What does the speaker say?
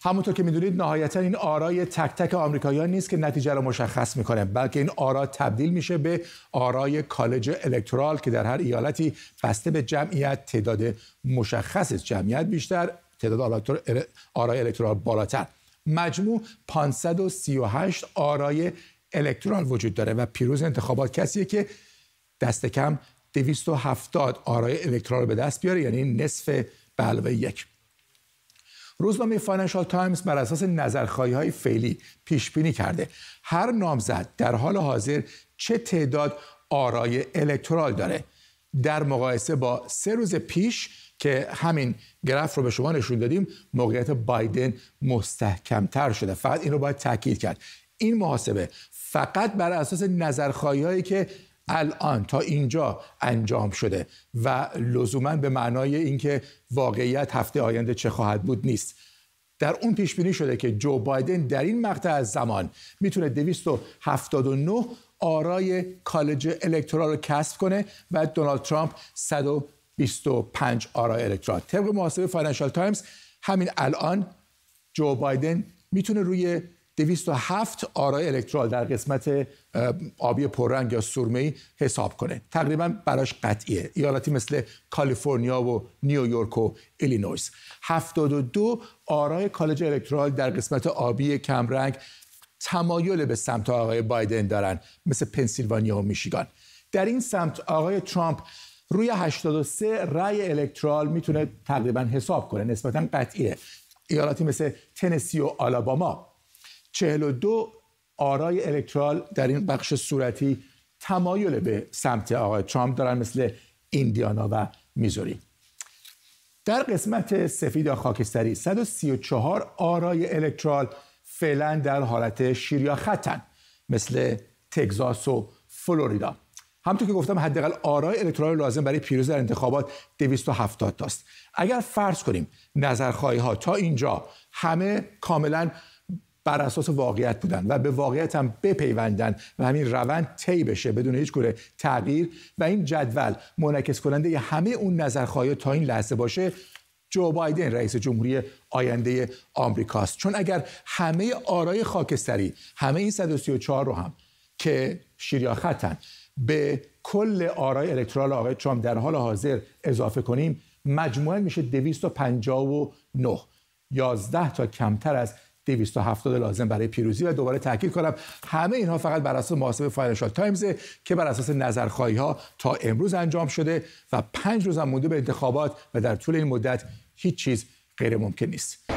همونطور که میدونید نهایتا این آرای تک تک آمریکاییان نیست که نتیجه را مشخص میکنه بلکه این آرا تبدیل میشه به آرای کالج الکترال که در هر ایالتی بسته به جمعیت تعداد مشخص است جمعیت بیشتر تعداد آرای الکترال بالاتر مجموع 538 آرای الکترال وجود داره و پیروز انتخابات کسیه که دست کم 270 آرای الکترال به دست بیاره یعنی نصف به علاوه یک روزنامه فاینانشال تایمز بر اساس نظرخواهی های فعلی پیش بینی کرده هر نامزد در حال حاضر چه تعداد آرای الکترال داره در مقایسه با سه روز پیش که همین گراف رو به شما نشون دادیم موقعیت بایدن مستحکمتر شده فقط این رو باید تاکید کرد این محاسبه فقط بر اساس نظرخواهی هایی که الان تا اینجا انجام شده و لزوما به معنای اینکه واقعیت هفته آینده چه خواهد بود نیست در اون پیش بینی شده که جو بایدن در این مقطع از زمان میتونه 279 آرای کالج الکترال رو کسب کنه و دونالد ترامپ 125 آرای الکترال طبق محاسبه فاینانشال تایمز همین الان جو بایدن میتونه روی 207 آرای الکترال در قسمت آبی پررنگ یا سورمه‌ای حساب کنه تقریبا براش قطعیه ایالاتی مثل کالیفرنیا و نیویورک و ایلینویس 72 آرای کالج الکترال در قسمت آبی کمرنگ تمایل به سمت آقای بایدن دارن مثل پنسیلوانیا و میشیگان در این سمت آقای ترامپ روی 83 رای الکترال میتونه تقریبا حساب کنه نسبتا قطعیه ایالاتی مثل تنسی و آلاباما 42 آرای الکترال در این بخش صورتی تمایل به سمت آقای ترامپ دارن مثل ایندیانا و میزوری در قسمت سفید یا خاکستری 134 آرای الکترال فعلا در حالت شیر یا خطن مثل تگزاس و فلوریدا همطور که گفتم حداقل آرای الکترال لازم برای پیروز در انتخابات 270 تاست اگر فرض کنیم نظرخواهی ها تا اینجا همه کاملا بر اساس واقعیت بودن و به واقعیت هم بپیوندن و همین روند طی بشه بدون هیچ گونه تغییر و این جدول منعکس کننده همه اون نظرخواهی تا این لحظه باشه جو بایدن رئیس جمهوری آینده آمریکاست چون اگر همه آرای خاکستری همه این 134 رو هم که شیریاختن به کل آرای الکترال آقای ترامپ در حال حاضر اضافه کنیم مجموعا میشه 259 11 تا کمتر از 270 لازم برای پیروزی و دوباره تاکید کنم همه اینها فقط بر اساس محاسبه فاینانشال تایمز که بر اساس نظرخواهی ها تا امروز انجام شده و پنج روز هم مونده به انتخابات و در طول این مدت هیچ چیز غیر ممکن نیست